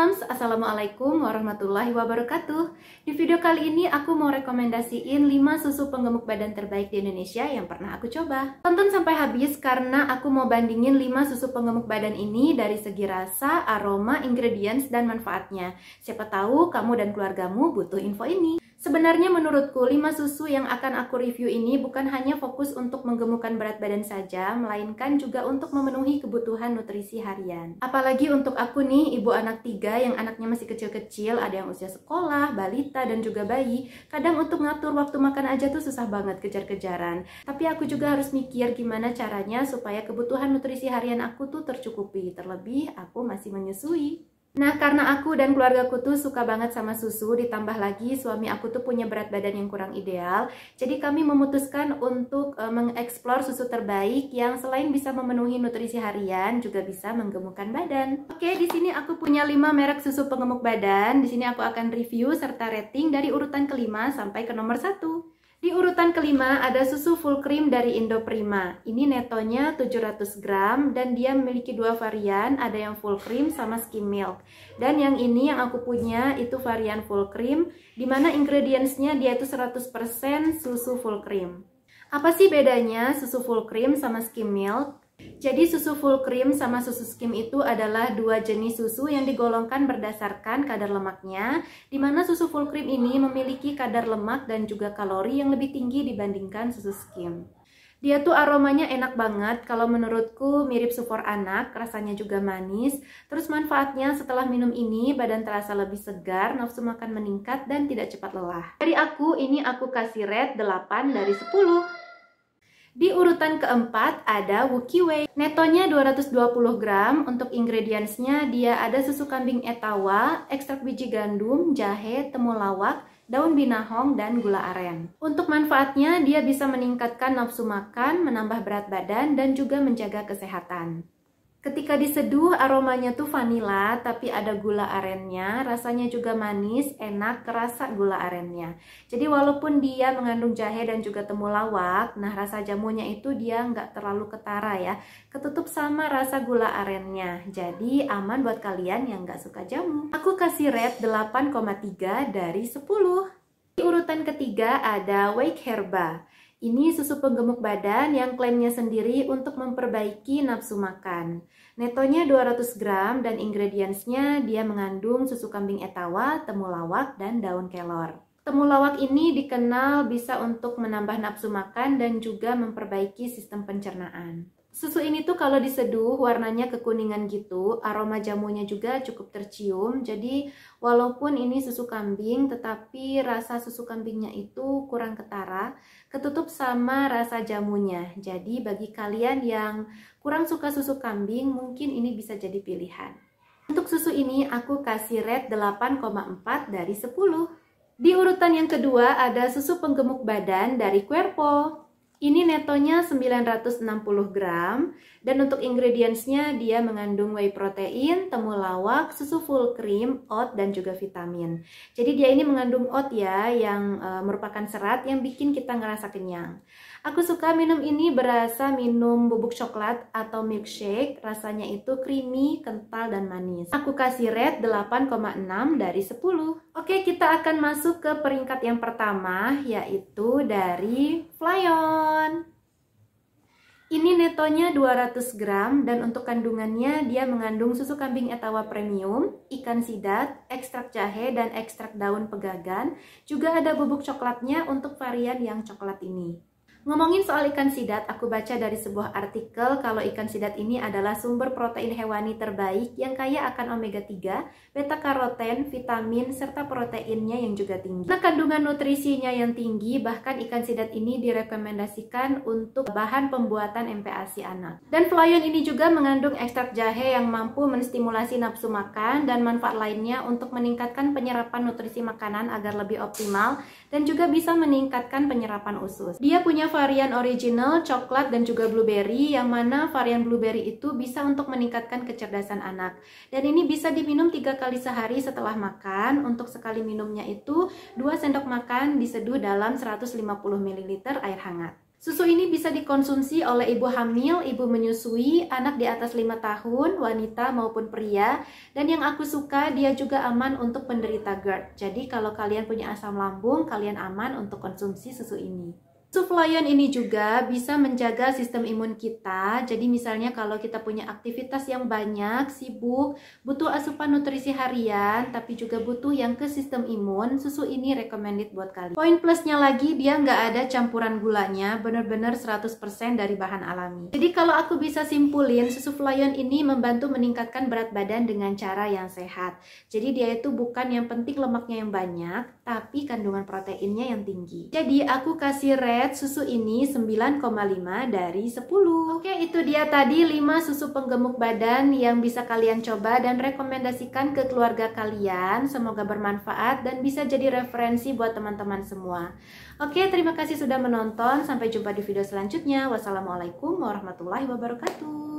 Moms, Assalamualaikum warahmatullahi wabarakatuh Di video kali ini aku mau rekomendasiin 5 susu penggemuk badan terbaik di Indonesia yang pernah aku coba Tonton sampai habis karena aku mau bandingin 5 susu penggemuk badan ini dari segi rasa, aroma, ingredients, dan manfaatnya Siapa tahu kamu dan keluargamu butuh info ini Sebenarnya menurutku 5 susu yang akan aku review ini bukan hanya fokus untuk menggemukkan berat badan saja, melainkan juga untuk memenuhi kebutuhan nutrisi harian. Apalagi untuk aku nih, ibu anak tiga yang anaknya masih kecil-kecil, ada yang usia sekolah, balita, dan juga bayi, kadang untuk ngatur waktu makan aja tuh susah banget kejar-kejaran. Tapi aku juga harus mikir gimana caranya supaya kebutuhan nutrisi harian aku tuh tercukupi, terlebih aku masih menyusui. Nah, karena aku dan keluarga tuh suka banget sama susu, ditambah lagi suami aku tuh punya berat badan yang kurang ideal. Jadi kami memutuskan untuk e, mengeksplor susu terbaik yang selain bisa memenuhi nutrisi harian, juga bisa menggemukkan badan. Oke, di sini aku punya 5 merek susu penggemuk badan. Di sini aku akan review serta rating dari urutan kelima sampai ke nomor 1. Di urutan kelima ada susu full cream dari Indo Prima. Ini netonya 700 gram dan dia memiliki dua varian, ada yang full cream sama skim milk. Dan yang ini yang aku punya itu varian full cream, dimana ingredientsnya dia itu 100% susu full cream. Apa sih bedanya susu full cream sama skim milk? Jadi susu full cream sama susu skim itu adalah dua jenis susu yang digolongkan berdasarkan kadar lemaknya, di mana susu full cream ini memiliki kadar lemak dan juga kalori yang lebih tinggi dibandingkan susu skim. Dia tuh aromanya enak banget, kalau menurutku mirip supor anak, rasanya juga manis. Terus manfaatnya setelah minum ini, badan terasa lebih segar, nafsu makan meningkat, dan tidak cepat lelah. Dari aku, ini aku kasih red 8 dari 10. Di urutan keempat ada Wookie Whey. Netonya 220 gram. Untuk ingredientsnya dia ada susu kambing etawa, ekstrak biji gandum, jahe, temulawak, daun binahong, dan gula aren. Untuk manfaatnya, dia bisa meningkatkan nafsu makan, menambah berat badan, dan juga menjaga kesehatan. Ketika diseduh aromanya tuh vanila tapi ada gula arennya, rasanya juga manis, enak, kerasa gula arennya. Jadi walaupun dia mengandung jahe dan juga temulawak, nah rasa jamunya itu dia nggak terlalu ketara ya. Ketutup sama rasa gula arennya, jadi aman buat kalian yang nggak suka jamu. Aku kasih red 8,3 dari 10. Di urutan ketiga ada Wake Herba. Ini susu penggemuk badan yang klaimnya sendiri untuk memperbaiki nafsu makan. Netonya 200 gram dan ingredientsnya dia mengandung susu kambing etawa, temulawak, dan daun kelor. Temulawak ini dikenal bisa untuk menambah nafsu makan dan juga memperbaiki sistem pencernaan. Susu ini tuh kalau diseduh warnanya kekuningan gitu, aroma jamunya juga cukup tercium. Jadi walaupun ini susu kambing tetapi rasa susu kambingnya itu kurang ketara, ketutup sama rasa jamunya. Jadi bagi kalian yang kurang suka susu kambing mungkin ini bisa jadi pilihan. Untuk susu ini aku kasih rate 8,4 dari 10. Di urutan yang kedua ada susu penggemuk badan dari Querpo. Ini netonya 960 gram dan untuk ingredientsnya dia mengandung whey protein, temulawak, susu full cream, oat dan juga vitamin. Jadi dia ini mengandung oat ya yang e, merupakan serat yang bikin kita ngerasa kenyang. Aku suka minum ini berasa minum bubuk coklat atau milkshake. Rasanya itu creamy, kental, dan manis. Aku kasih red 8,6 dari 10. Oke, kita akan masuk ke peringkat yang pertama, yaitu dari Flyon. Ini netonya 200 gram dan untuk kandungannya dia mengandung susu kambing etawa premium, ikan sidat, ekstrak jahe, dan ekstrak daun pegagan. Juga ada bubuk coklatnya untuk varian yang coklat ini. Ngomongin soal ikan sidat, aku baca dari sebuah artikel kalau ikan sidat ini adalah sumber protein hewani terbaik yang kaya akan omega 3, beta karoten, vitamin, serta proteinnya yang juga tinggi. Nah, kandungan nutrisinya yang tinggi, bahkan ikan sidat ini direkomendasikan untuk bahan pembuatan MPASI anak. Dan flyon ini juga mengandung ekstrak jahe yang mampu menstimulasi nafsu makan dan manfaat lainnya untuk meningkatkan penyerapan nutrisi makanan agar lebih optimal dan juga bisa meningkatkan penyerapan usus. Dia punya varian original, coklat, dan juga blueberry, yang mana varian blueberry itu bisa untuk meningkatkan kecerdasan anak. Dan ini bisa diminum tiga kali sehari setelah makan. Untuk sekali minumnya itu 2 sendok makan diseduh dalam 150 ml air hangat. Susu ini bisa dikonsumsi oleh ibu hamil, ibu menyusui, anak di atas 5 tahun, wanita maupun pria. Dan yang aku suka, dia juga aman untuk penderita GERD. Jadi kalau kalian punya asam lambung, kalian aman untuk konsumsi susu ini. Suflayon ini juga bisa menjaga sistem imun kita. Jadi misalnya kalau kita punya aktivitas yang banyak, sibuk, butuh asupan nutrisi harian, tapi juga butuh yang ke sistem imun, susu ini recommended buat kalian. Poin plusnya lagi, dia nggak ada campuran gulanya, benar-benar 100% dari bahan alami. Jadi kalau aku bisa simpulin, susu flayon ini membantu meningkatkan berat badan dengan cara yang sehat. Jadi dia itu bukan yang penting lemaknya yang banyak, tapi kandungan proteinnya yang tinggi. Jadi aku kasih red susu ini 9,5 dari 10. Oke, itu dia tadi 5 susu penggemuk badan yang bisa kalian coba dan rekomendasikan ke keluarga kalian. Semoga bermanfaat dan bisa jadi referensi buat teman-teman semua. Oke, terima kasih sudah menonton. Sampai jumpa di video selanjutnya. Wassalamualaikum warahmatullahi wabarakatuh.